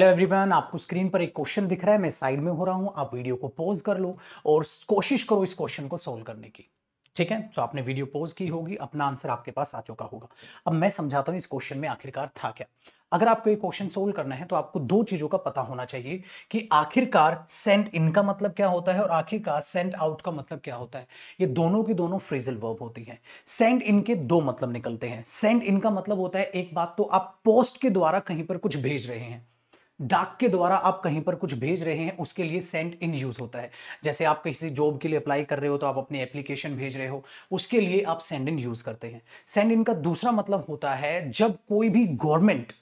hello everyone आपको screen पर एक क्वेश्चन दिख रहा है मैं साइड में हो रहा हूं आप वीडियो को पॉज कर लो और कोशिश करो इस क्वेश्चन को सोल्व करने की ठीक है तो आपने वीडियो पॉज की होगी अपना आंसर आपके पास आ चुका होगा अब मैं समझाता हूं इस क्वेश्चन में आखिरकार था क्या अगर आपको ये क्वेश्चन सोल्व करना है तो आपको दो चीजों का पता होना चाहिए कि आखिरकार सेंट इन का मतलब क्या होता है और आखिरकार सेंट आउट का मतलब क्या होता है ये दोनों की दोनों फ्रेजल वर्ब होती है सेंट इन के दो मतलब निकलते हैं सेंट इन का मतलब होता है एक बात तो आप पोस्ट के द्वारा कहीं पर कुछ भेज रहे हैं डाक के द्वारा आप कहीं पर कुछ भेज रहे हैं उसके लिए सेंट इन यूज होता है जैसे आप किसी जॉब के लिए अप्लाई कर रहे हो तो आप अपनी एप्लीकेशन भेज रहे हो उसके लिए आप सेंड इन यूज करते हैं सेंड इन का दूसरा मतलब होता है जब कोई भी गवर्नमेंट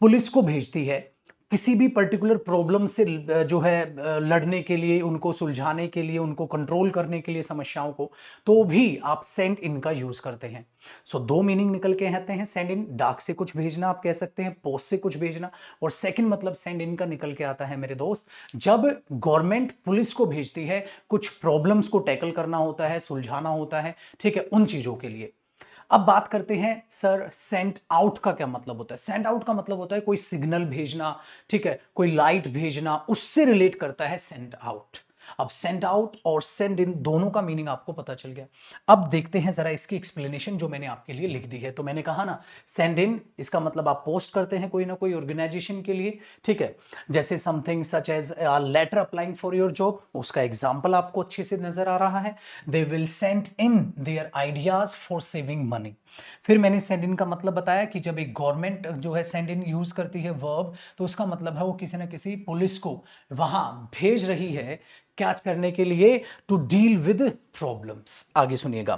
पुलिस को भेजती है किसी भी पर्टिकुलर प्रॉब्लम से जो है लड़ने के लिए उनको सुलझाने के लिए उनको कंट्रोल करने के लिए समस्याओं को तो भी आप सेंड इन का यूज करते हैं सो so, दो मीनिंग निकल के आते हैं सेंड इन डाक से कुछ भेजना आप कह सकते हैं पोस्ट से कुछ भेजना और सेकंड मतलब सेंड इन का निकल के आता है मेरे दोस्त जब गवर्नमेंट पुलिस को भेजती है कुछ प्रॉब्लम्स को टैकल करना होता है सुलझाना होता है ठीक है उन चीज़ों के लिए अब बात करते हैं सर सेंट आउट का क्या मतलब होता है सेंट आउट का मतलब होता है कोई सिग्नल भेजना ठीक है कोई लाइट भेजना उससे रिलेट करता है सेंट आउट अब सेंड आउट और सेंड इन दोनों का मीनिंग आपको पता चल गया अब देखते हैं जरा इसकी एक्सप्लेनेशन जो मैंने आपके लिए लिख दी है तो मैंने कहा ना सेंड इन इसका मतलब आप पोस्ट करते हैं कोई ना कोई ऑर्गेनाइजेशन के लिए ठीक है जैसे something such as letter applying for your job उसका एग्जाम्पल आपको अच्छे से नजर आ रहा है they will send in their ideas for saving money फिर मैंने सेंड इन का मतलब बताया कि जब एक गवर्नमेंट जो है सेंड इन यूज करती है वर्ब तो उसका मतलब है वो किसी ना किसी पुलिस को वहां भेज रही है कैच करने के लिए टू डील विद प्रॉब्लम्स आगे सुनिएगा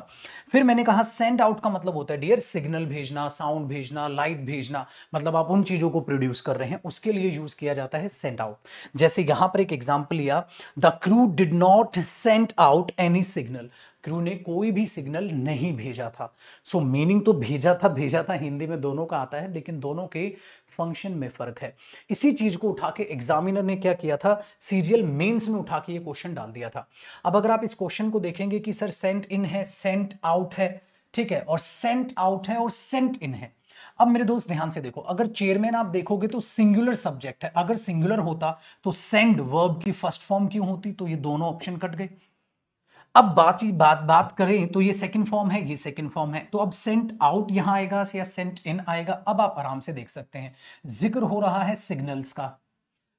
फिर मैंने कहा सेंड आउट का मतलब होता है डियर सिग्नल भेजना साउंड भेजना लाइट भेजना मतलब आप उन चीजों को प्रोड्यूस कर रहे हैं उसके लिए यूज किया जाता है सेंड आउट जैसे यहां पर एक एग्जाम्पल लिया the crew did not send out any signal crew ने कोई भी सिग्नल नहीं भेजा था सो so, मीनिंग तो भेजा था भेजा था हिंदी में दोनों का आता है लेकिन दोनों के फंक्शन में फर्क है इसी चीज को उठा के एग्जामिनर ने क्या किया था सीरियल मेंस में उठा के ये क्वेश्चन डाल दिया था अब अगर आप इस क्वेश्चन को देखेंगे कि सर सेंट इन है सेंट आउट है ठीक है और सेंट आउट है और सेंट इन है अब मेरे दोस्त ध्यान से देखो अगर चेयरमैन आप देखोगे तो सिंगुलर सब्जेक्ट है अगर सिंगुलर होता तो सेंड वर्ब की फर्स्ट फॉर्म क्यों होती तो ये दोनों ऑप्शन कट गए अब बाची बात बात करें तो ये सेकंड फॉर्म है ये सेकंड फॉर्म है तो अब सेंट आउट यहां आएगा या सेंट इन आएगा अब आप आराम से देख सकते हैं जिक्र हो रहा है सिग्नल्स का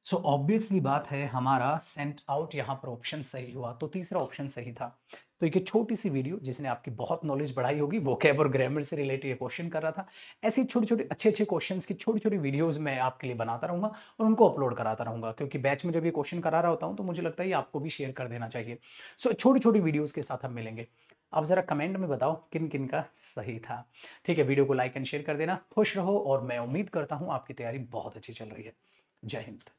सो so ऑब्वियसली बात है हमारा सेंट आउट यहां पर ऑप्शन सही हुआ तो तीसरा ऑप्शन सही था तो एक छोटी सी वीडियो जिसने आपकी बहुत नॉलेज बढ़ाई होगी वो कैब और ग्रामर से रिलेटेड क्वेश्चन कर रहा था ऐसे छोटे छोटे अच्छे अच्छे क्वेश्चन की छोटी छोटी वीडियोज़ मैं आपके लिए बनाता रहूंगा और उनको अपलोड कराता रहूंगा क्योंकि बैच में जब ये क्वेश्चन करा रहा होता हूँ तो मुझे लगता है ये आपको भी शेयर कर देना चाहिए सो छोटी छोटी वीडियोज़ के साथ हम मिलेंगे आप ज़रा कमेंट में बताओ किन किन का सही था ठीक है वीडियो को लाइक एंड शेयर कर देना खुश रहो और मैं उम्मीद करता हूँ आपकी तैयारी बहुत अच्छी चल रही है जय हिंद